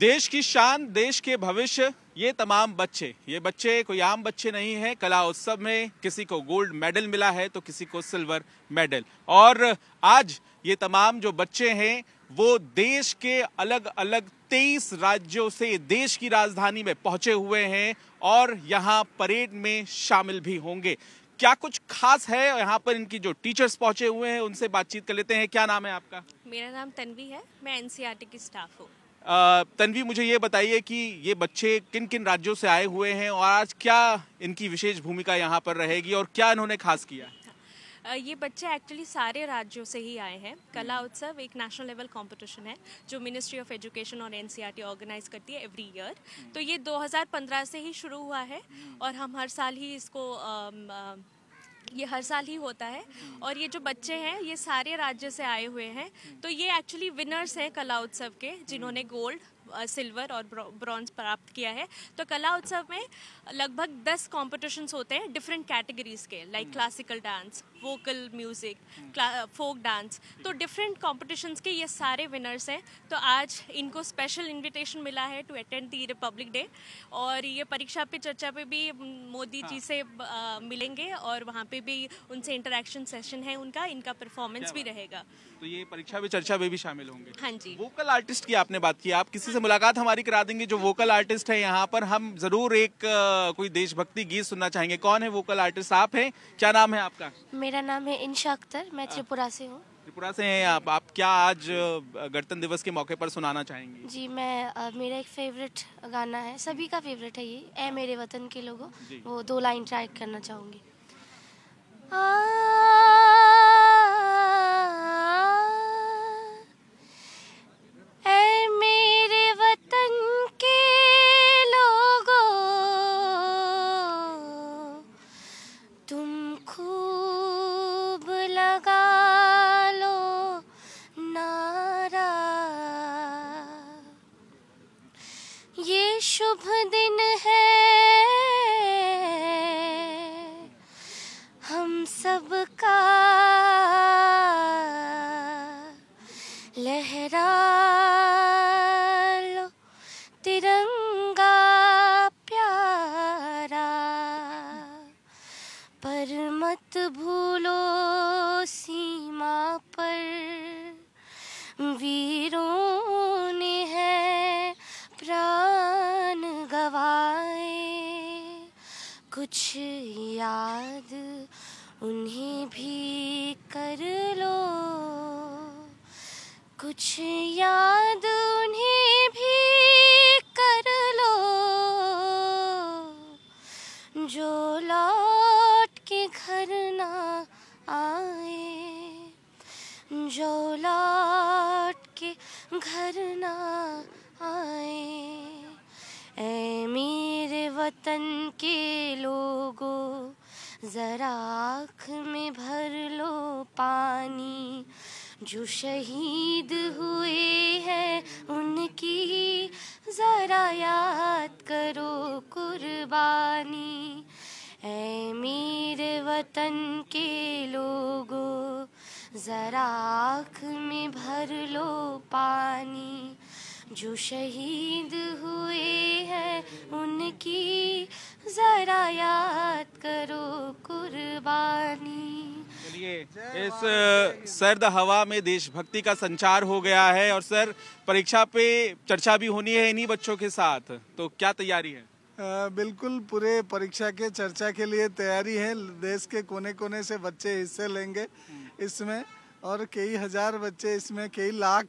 देश की शान देश के भविष्य ये तमाम बच्चे ये बच्चे कोई आम बच्चे नहीं है कला उत्सव में किसी को गोल्ड मेडल मिला है तो किसी को सिल्वर मेडल और आज ये तमाम जो बच्चे हैं वो देश के अलग अलग तेईस राज्यों से देश की राजधानी में पहुंचे हुए हैं और यहाँ परेड में शामिल भी होंगे क्या कुछ खास है यहाँ पर इनकी जो टीचर्स पहुंचे हुए हैं उनसे बातचीत कर लेते हैं क्या नाम है आपका मेरा नाम तनवी है मैं एनसीआरटी e की स्टाफ हूँ तनवी मुझे ये बताइए कि ये बच्चे किन किन राज्यों से आए हुए हैं और आज क्या इनकी विशेष भूमिका यहाँ पर रहेगी और क्या इन्होंने खास किया ये बच्चे एक्चुअली सारे राज्यों से ही आए हैं कला हम्म। उत्सव एक नेशनल लेवल कंपटीशन है जो मिनिस्ट्री ऑफ एजुकेशन और एनसीईआरटी ऑर्गेनाइज e करती है एवरी ईयर हम्म। तो ये 2015 से ही शुरू हुआ है हम्म। और हम हर साल ही इसको ये हर साल ही होता है और ये जो बच्चे हैं ये सारे राज्य से आए हुए हैं तो ये एक्चुअली विनर्स हैं कला उत्सव के जिन्होंने गोल्ड सिल्वर और ब्रॉन्ज प्राप्त किया है तो कला उत्सव में लगभग दस कॉम्पिटिशन्स होते हैं डिफरेंट कैटेगरीज के like classical dance vocal music folk dance तो डिफरेंट कॉम्पिटिशन्स के ये सारे विनर्स हैं तो आज इनको स्पेशल इन्विटेशन मिला है to attend the Republic Day और ये परीक्षा पे चर्चा पे भी मोदी जी हाँ। से मिलेंगे और वहाँ पे भी उनसे इंटरेक्शन सेशन है उनका इनका परफॉर्मेंस भी रहेगा तो ये परीक्षा पे चर्चा पे भी शामिल होंगे हाँ जी वोकल आर्टिस्ट की आपने बात की आप किसी से मुलाकात हमारी करा देंगे जो वोकल आर्टिस्ट है यहाँ पर हम जरूर एक कोई देशभक्ति गीत सुनना चाहेंगे कौन है वोकल आर्टिस्ट आप हैं क्या नाम है आपका मेरा मेरा नाम है इंशा अख्तर मैं हाँ। त्रिपुरा से हूँ त्रिपुरा से हैं आप आप क्या आज गणतंत्र दिवस के मौके पर सुनाना चाहेंगे जी मैं आ, मेरा एक फेवरेट गाना है सभी का फेवरेट है ये ए हाँ। मेरे वतन के लोगों वो दो लाइन ट्राई करना चाहूँगी तुम शुभ दिन है हम सब का लहरा लो तिरंगा प्यारा पर मत भूलो सीमा पर वीरों कुछ याद उन्हें भी कर लो कुछ याद उन्हें भी कर लो जो लौट के घर ना आए जो लौट के घर ना वतन के लोगों जरा आँख में भर लो पानी जो शहीद हुए हैं उनकी जरा याद करो कुर्बानी ऐ मेरे वतन के लोगों जरा आँख में भर लो पानी जो शहीद हुए हैं उनकी जरा याद करो कुर्बानी इस सर्द हवा में देशभक्ति का संचार हो गया है और सर परीक्षा पे चर्चा भी होनी है इन्हीं बच्चों के साथ तो क्या तैयारी है आ, बिल्कुल पूरे परीक्षा के चर्चा के लिए तैयारी है देश के कोने कोने से बच्चे हिस्से लेंगे हम्म। इसमें और कई हज़ार बच्चे इसमें कई लाख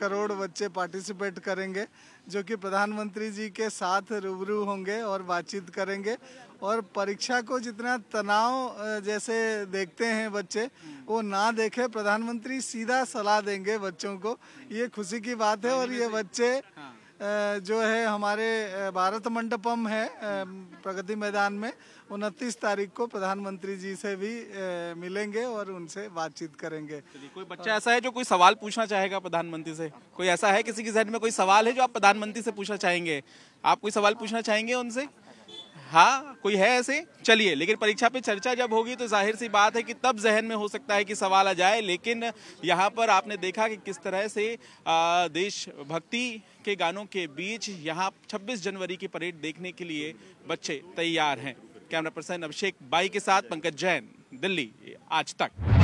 करोड़ बच्चे पार्टिसिपेट करेंगे जो कि प्रधानमंत्री जी के साथ रूबरू होंगे और बातचीत करेंगे और परीक्षा को जितना तनाव जैसे देखते हैं बच्चे वो ना देखे प्रधानमंत्री सीधा सलाह देंगे बच्चों को ये खुशी की बात है और ये बच्चे हाँ। जो है हमारे भारत मंडपम है प्रगति मैदान में उनतीस तारीख को प्रधानमंत्री जी से भी मिलेंगे और उनसे बातचीत करेंगे कोई बच्चा ऐसा है जो कोई सवाल पूछना चाहेगा प्रधानमंत्री से कोई ऐसा है किसी की जहन में कोई सवाल है जो आप प्रधानमंत्री से पूछना चाहेंगे आप कोई सवाल पूछना चाहेंगे उनसे हाँ कोई है ऐसे चलिए लेकिन परीक्षा पे चर्चा जब होगी तो जाहिर सी बात है कि तब जहन में हो सकता है कि सवाल आ जाए लेकिन यहाँ पर आपने देखा कि किस तरह से देशभक्ति के गानों के बीच यहाँ 26 जनवरी की परेड देखने के लिए बच्चे तैयार हैं कैमरा पर्सन अभिषेक बाई के साथ पंकज जैन दिल्ली आज तक